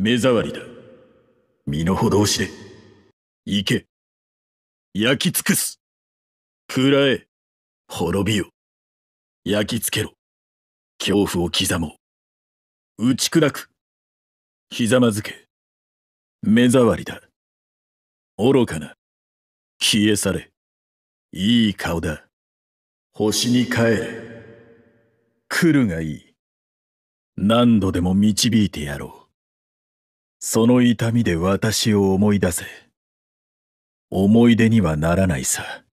目障りだ。身の程を知れ。行け。焼き尽くす。喰らえ。滅びよ。焼き付けろ。恐怖を刻もう。打ち砕く。ひざまずけ。目障りだ。愚かな。消え去れ。いい顔だ。星に帰れ。来るがいい。何度でも導いてやろう。その痛みで私を思い出せ。思い出にはならないさ。